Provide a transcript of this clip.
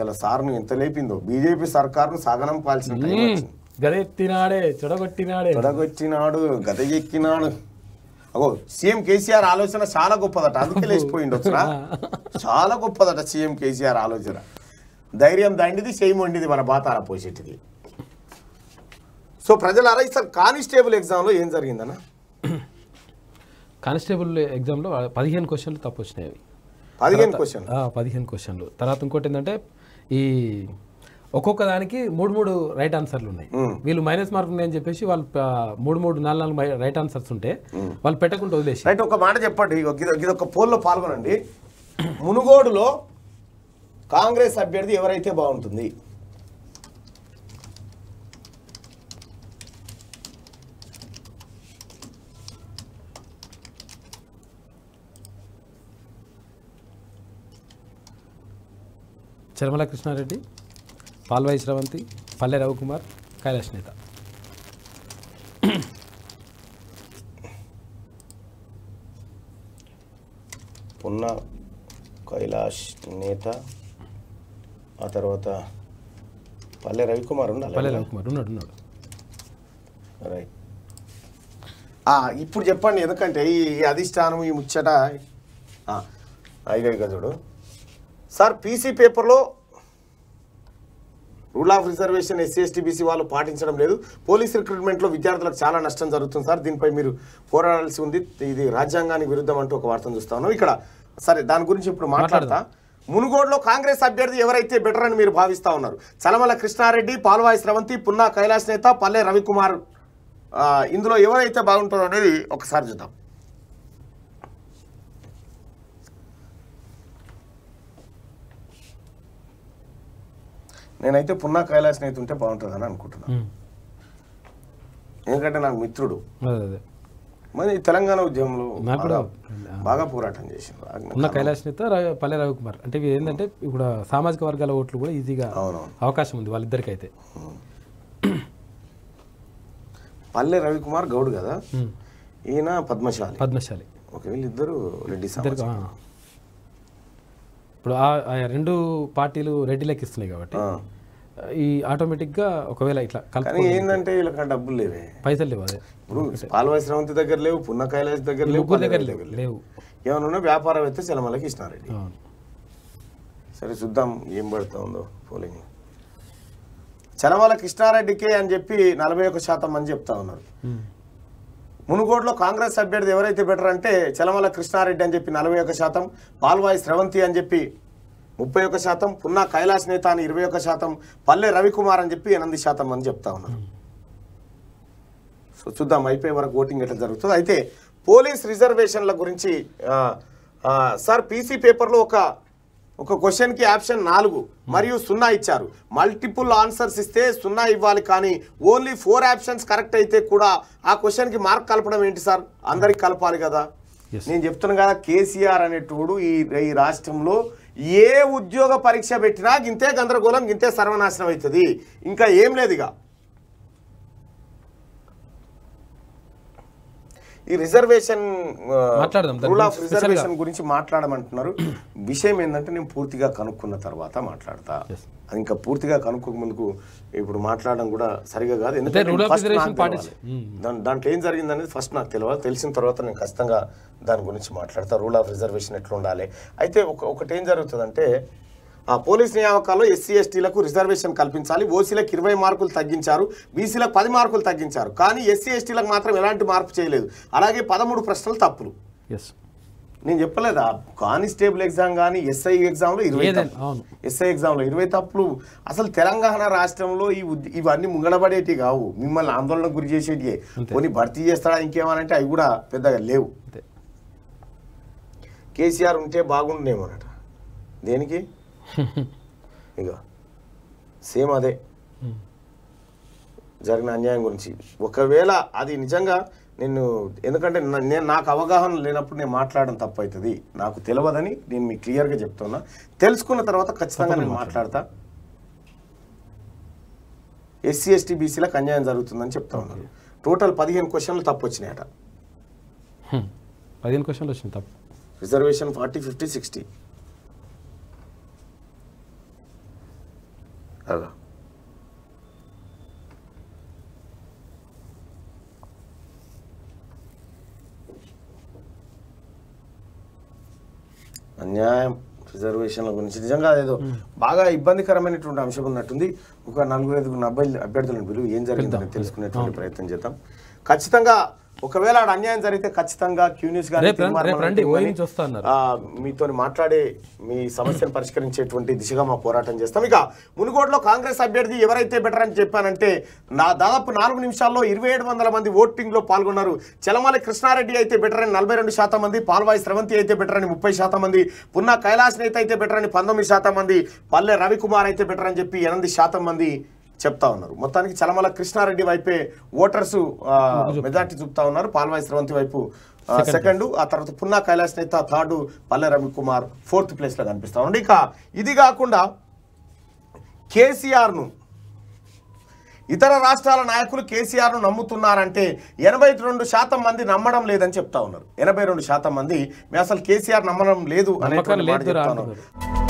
ఇలా సార్ను ఎంత లేపిందో బీజేపీ సర్కార్ను సాగనం పాల్సిన గదెత్తినాడే చెడగొట్టినాడే చెడగొట్టినాడు ఎక్కినాడు అగో సీఎం కేసీఆర్ ఆలోచన చాలా గొప్పదట అందుకే లేచిపోయిండొచ్చురా చాలా గొప్పదట సీఎం కేసీఆర్ ఆలోచన ధైర్యం దండిది సేమ్ వండిది మన బాతార పోసేటిది సో ప్రజల అరై సార్ కానిస్టేబుల్ ఎగ్జామ్లో ఏం జరిగిందన్న కానిస్టేబుల్ ఎగ్జామ్లో పదిహేను క్వశ్చన్లు తప్పు వచ్చినాయి పదిహేను క్వశ్చన్ పదిహేను క్వశ్చన్లు తర్వాత ఇంకోటి ఏంటంటే ఈ ఒక్కొక్క దానికి మూడు మూడు రైట్ ఆన్సర్లు ఉన్నాయి వీళ్ళు మైనస్ మార్క్ ఉన్నాయని చెప్పేసి వాళ్ళు మూడు మూడు నాలుగు నాలుగు రైట్ ఆన్సర్స్ ఉంటే వాళ్ళు పెట్టకుండా వదిలేసి రైట్ ఒక మాట చెప్పండి ఇది ఒక పోల్లో పాల్గొనండి మునుగోడులో కాంగ్రెస్ అభ్యర్థి ఎవరైతే బాగుంటుంది చర్మల కృష్ణారెడ్డి పాల్వాయి శ్రవంతి పల్లె రవికుమార్ కైలాష్ నేత పున్న కైలాష్ నేత ఆ తర్వాత పల్లె రవికుమార్ ఉండాలి పల్లె రవికుమార్ ఉన్నాడు ఉన్నాడు రైట్ ఇప్పుడు చెప్పండి ఎందుకంటే ఈ అధిష్టానం ఈ ముచ్చట ఇక ఇక చూడు సార్ పీసీ పేపర్లో rule of reservation SC ST BC వాళ్ళు పాటించడం లేదు పోలీస్ రిక్రూట్మెంట్లో విద్యార్థులకు చాలా నష్టం జరుగుతుంది సార్ దీనిపై మీరు పోరాడాల్సి ఉంది ఇది రాజ్యాంగానికి విరుద్ధం అంటూ ఒక వార్తను చూస్తాను ఇక్కడ సరే దాని గురించి ఇప్పుడు మాట్లాడతా మునుగోడులో కాంగ్రెస్ అభ్యర్థి ఎవరైతే బెటర్ అని మీరు భావిస్తా ఉన్నారు చలమల కృష్ణారెడ్డి పాల్వాయి స్రవంతి పున్నా కైలాస్ నేత పల్లె రవికుమార్ ఇందులో ఎవరైతే బాగుంటారో అనేది ఒకసారి చూద్దాం నేనైతే పున్నా కైలాస్ బాగుంటుంది బాగుంటుందని అనుకుంటున్నాను ఎందుకంటే నాకు మిత్రుడు మరి తెలంగాణ ఉద్యమంలో బాగా పోరాటం చేసింది ఉన్న కైలాష్ పల్లె రవికుమార్ అంటే ఏంటంటే ఇప్పుడు సామాజిక వర్గాల ఓట్లు కూడా ఈజీగా అవకాశం ఉంది వాళ్ళిద్దరికి అయితే పల్లె రవికుమార్ గౌడ్ కదా ఈయన పద్మశాలి పద్మశాలి ఓకే వీళ్ళిద్దరు రెడ్డి సార్ ఇప్పుడు రెండు పార్టీలు రెడ్డి లెక్కిస్తున్నాయి కాబట్టి ఈ ఆటోమేటిక్ గా ఒకవేళ ఇట్లా కానీ ఏంటంటే వీళ్ళకి డబ్బులు లేవే పైసలు లేవు అదే ఇప్పుడు పాలవాయి శ్రవంతి దగ్గర లేవు పున్న కైలాస్ దగ్గర లేవు దగ్గర లేవు లేవు ఏమన్నా వ్యాపారవేత్త చలమలకి ఇస్తున్నారండి సరే చూద్దాం ఏం పడుతూ ఉందో పోలింగ్ చలమల కృష్ణారెడ్డికే అని చెప్పి నలభై శాతం మంది చెప్తా ఉన్నారు మునుగోడులో కాంగ్రెస్ అభ్యర్థి ఎవరైతే బెటర్ అంటే చలమల కృష్ణారెడ్డి అని చెప్పి నలభై ఒక్క శాతం పాల్వాయి శ్రవంతి అని చెప్పి ముప్పై ఒక శాతం పున్నా కైలాస్ నేత అని ఇరవై ఒక్క శాతం పల్లె రవికుమార్ అని చెప్పి ఎనిమిది శాతం అని చెప్తా ఉన్నారు సో చూద్దాం అయిపోయే వరకు ఓటింగ్ ఎట్లా జరుగుతుంది అయితే పోలీస్ రిజర్వేషన్ల గురించి సార్ పీసీ పేపర్లో ఒక ఒక క్వశ్చన్కి ఆప్షన్ నాలుగు మరియు సున్నా ఇచ్చారు మల్టిపుల్ ఆన్సర్స్ ఇస్తే సున్నా ఇవ్వాలి కానీ ఓన్లీ ఫోర్ ఆప్షన్స్ కరెక్ట్ అయితే కూడా ఆ క్వశ్చన్కి మార్క్ కలపడం ఏంటి సార్ అందరికి కలపాలి కదా నేను చెప్తున్నా కదా కేసీఆర్ అనేటోడు ఈ ఈ రాష్ట్రంలో ఏ ఉద్యోగ పరీక్ష పెట్టినా ఇంతే గందరగోళం ఇంతే సర్వనాశనం అవుతుంది ఇంకా ఏం లేదు ఇక ఈ రిజర్వేషన్ రూల్ ఆఫ్ రిజర్వేషన్ గురించి మాట్లాడమంటున్నారు విషయం ఏంటంటే నేను పూర్తిగా కనుక్కున్న తర్వాత మాట్లాడతా అది ఇంకా పూర్తిగా కనుక్కో ముందుకు ఇప్పుడు మాట్లాడడం కూడా సరిగా కాదు ఎందుకంటే hmm. దాంట్లో ఏం జరిగింది అనేది ఫస్ట్ నాకు తెలియదు తెలిసిన తర్వాత నేను ఖచ్చితంగా దాని గురించి మాట్లాడతా రూల్ ఆఫ్ రిజర్వేషన్ ఎట్లా ఉండాలి అయితే ఒక ఒకటి ఏం జరుగుతుందంటే పోలీస్ నియామకాల్లో ఎస్సీ ఎస్టీలకు రిజర్వేషన్ కల్పించాలి ఓసీలకు ఇరవై మార్కులు తగ్గించారు బీసీలకు పది మార్కులు తగ్గించారు కానీ ఎస్సీ ఎస్టీలకు మాత్రం ఎలాంటి మార్పు చేయలేదు అలాగే పదమూడు ప్రశ్నలు తప్పులు ఎస్ నేను చెప్పలేదా కానిస్టేబుల్ ఎగ్జామ్ కానీ ఎస్ఐ ఎగ్జామ్లో ఇరవై ఎస్ఐ ఎగ్జామ్లో ఇరవై తప్పులు అసలు తెలంగాణ రాష్ట్రంలో ఈ ఇవన్నీ ముంగడబడేటి కావు మిమ్మల్ని ఆందోళన గురి చేసేటి కొన్ని భర్తీ చేస్తాడా ఇంకేమనంటే అవి కూడా పెద్దగా లేవు కేసీఆర్ ఉంటే బాగుండేమోనట దేనికి ఇక సేమ్ అదే జరిగిన అన్యాయం గురించి ఒకవేళ అది నిజంగా నేను ఎందుకంటే నేను నాకు అవగాహన లేనప్పుడు నేను మాట్లాడడం తప్పు అవుతుంది నాకు తెలియదని నేను మీకు క్లియర్గా చెప్తున్నా తెలుసుకున్న తర్వాత ఖచ్చితంగా నేను మాట్లాడతా ఎస్సీ ఎస్టీ బీసీలకు అన్యాయం జరుగుతుందని చెప్తా ఉన్నారు టోటల్ పదిహేను క్వశ్చన్లు తప్పు వచ్చినాయట పదిహేను క్వశ్చన్లు వచ్చినాయి తప్పు రిజర్వేషన్ ఫార్టీ ఫిఫ్టీ సిక్స్టీ అలా అన్యాయం రిజర్వేషన్ల గురించి నిజంగా అదేదో బాగా ఇబ్బందికరమైనటువంటి అంశం ఉన్నట్టుంది ఒక నలుగురు ఐదుగురు అబ్బాయి అభ్యర్థులను పిలువు ఏం జరిగిందని తెలుసుకునేటువంటి ప్రయత్నం చేద్దాం ఖచ్చితంగా ఒకవేళ ఆడ అన్యాయం జరిగితే ఖచ్చితంగా క్యూనిస్ మీతో మాట్లాడే మీ సమస్యను పరిష్కరించేటువంటి దిశగా మా పోరాటం చేస్తాం ఇక మునుగోడులో కాంగ్రెస్ అభ్యర్థి ఎవరైతే బెటర్ అని చెప్పానంటే నా దాదాపు నాలుగు నిమిషాల్లో ఇరవై మంది ఓటింగ్ లో పాల్గొన్నారు చలమాల కృష్ణారెడ్డి అయితే బెటర్ అని నలభై మంది పాల్వాయి స్రవంతి అయితే బెటర్ అని ముప్పై మంది పున్నా కైలాస్ నేత అయితే బెటర్ అని పంతొమ్మిది మంది పల్లె రవికుమార్ అయితే బెటర్ అని చెప్పి ఎనిమిది మంది చెప్తా ఉన్నారు మొత్తానికి చలమల కృష్ణారెడ్డి వైపే ఓటర్స్ మెజార్టీ చూపుతా ఉన్నారు పాల్వాయి స్రవంతి వైపు సెకండ్ ఆ తర్వాత పున్నా కైలాస్ నేత థర్డ్ పల్లె రవి కుమార్ ఫోర్త్ లో కనిపిస్తా ఉండి ఇక ఇది కాకుండా ను ఇతర రాష్ట్రాల నాయకులు కేసీఆర్ ను నమ్ముతున్నారంటే ఎనభై రెండు శాతం మంది నమ్మడం లేదని చెప్తా ఉన్నారు ఎనభై రెండు శాతం మంది మేము అసలు కేసీఆర్ నమ్మడం లేదు అనే చెప్తా ఉన్నారు